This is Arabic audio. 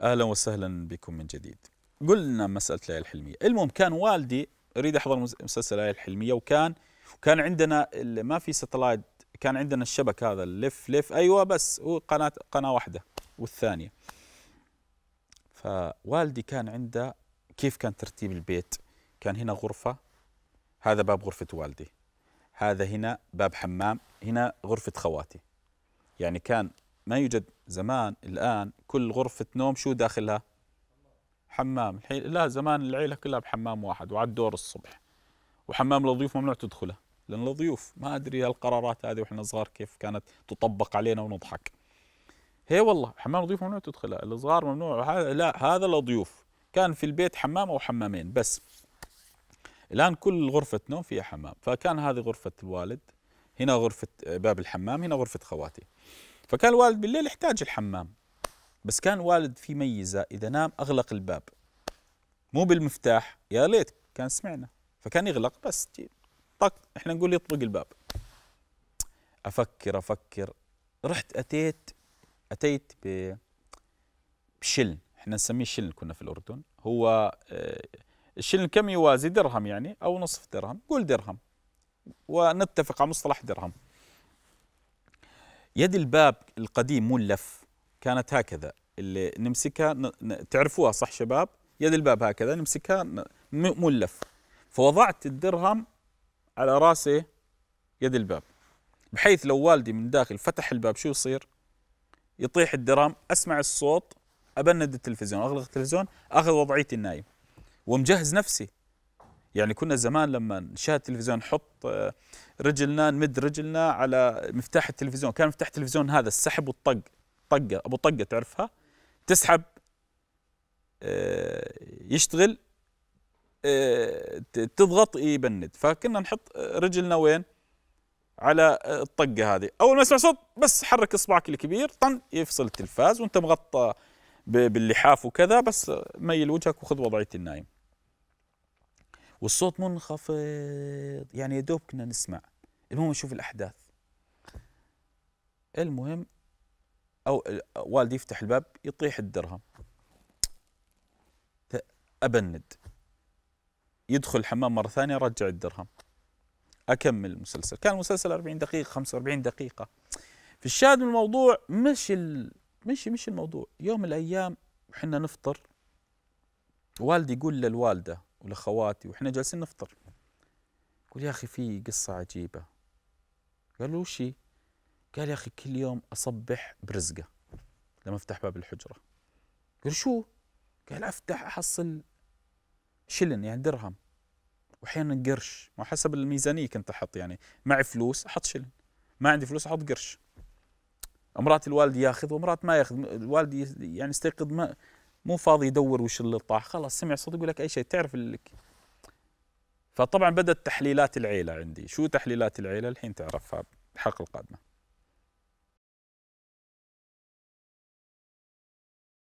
اهلا وسهلا بكم من جديد قلنا مساله الآية الحلميه المهم كان والدي يريد احضر مسلسل الآية الحلميه وكان وكان عندنا ما في ستلايت كان عندنا الشبك هذا اللف لف ايوه بس هو قناه قناه واحده والثانيه فوالدي كان عنده كيف كان ترتيب البيت كان هنا غرفه هذا باب غرفه والدي هذا هنا باب حمام هنا غرفه خواتي يعني كان ما يوجد زمان الآن كل غرفة نوم شو داخلها حمام الحين لا زمان العيلة كلها بحمام واحد وعلى الدور الصبح وحمام الضيوف ممنوع تدخله لأن الضيوف ما أدري القرارات هذه وإحنا صغار كيف كانت تطبق علينا ونضحك هي والله حمام الضيوف ممنوع تدخله الصغار ممنوع لا هذا لضيوف كان في البيت حمام أو حمامين بس الآن كل غرفة نوم فيها حمام فكان هذه غرفة الوالد هنا غرفة باب الحمام هنا غرفة خواتي فكان الوالد بالليل يحتاج الحمام بس كان الوالد في ميزة إذا نام أغلق الباب مو بالمفتاح يا ليت كان سمعنا فكان يغلق بس طق احنا نقول يطبق الباب أفكر أفكر رحت أتيت أتيت بشلن احنا نسميه شلن كنا في الأردن هو آه، الشلن كم يوازي درهم يعني أو نصف درهم قول درهم ونتفق على مصطلح درهم يد الباب القديم ملف كانت هكذا اللي نمسكها تعرفوها صح شباب يد الباب هكذا نمسكها ملف فوضعت الدرهم على راسه إيه؟ يد الباب بحيث لو والدي من داخل فتح الباب شو يصير يطيح الدرهم اسمع الصوت ابند التلفزيون اغلق التلفزيون اخذ وضعيتي النايم ومجهز نفسي يعني كنا زمان لما نشاهد التلفزيون نحط آه، رجلنا نمد رجلنا على مفتاح التلفزيون كان مفتاح التلفزيون هذا السحب والطق طقة أبو طقة تعرفها تسحب آه، يشتغل آه، تضغط يبند فكنا نحط رجلنا وين على الطقة هذه أول ما اسمع صوت بس حرك إصبعك الكبير طن يفصل التلفاز وأنت مغطى باللحاف وكذا بس ميل وجهك وخذ وضعية النايم والصوت منخفض يعني يا دوب كنا نسمع المهم نشوف الأحداث المهم أو والدي يفتح الباب يطيح الدرهم أبند يدخل الحمام مرة ثانية رجع الدرهم أكمل المسلسل كان المسلسل 40 دقيقة 45 دقيقة في الشاهد من الموضوع مش ال... مش مش الموضوع يوم من الأيام حنا نفطر والدي يقول للوالدة ولاخواتي واحنا جالسين نفطر يقول يا اخي في قصه عجيبه قال له وشي قال يا اخي كل يوم اصبح برزقه لما افتح باب الحجره قال شو قال افتح احصل شلن يعني درهم واحيانا قرش وحسب الميزانيه كنت احط يعني معي فلوس احط شلن ما عندي فلوس احط قرش امرات الوالد ياخذ ومرات ما ياخذ الوالد يعني يستيقظ ما مو فاضي يدور وش اللي طاح خلاص سمع صوت يقول لك اي شيء تعرف اللي لك فطبعا بدات تحليلات العيله عندي شو تحليلات العيله الحين تعرفها الحلقه القادمه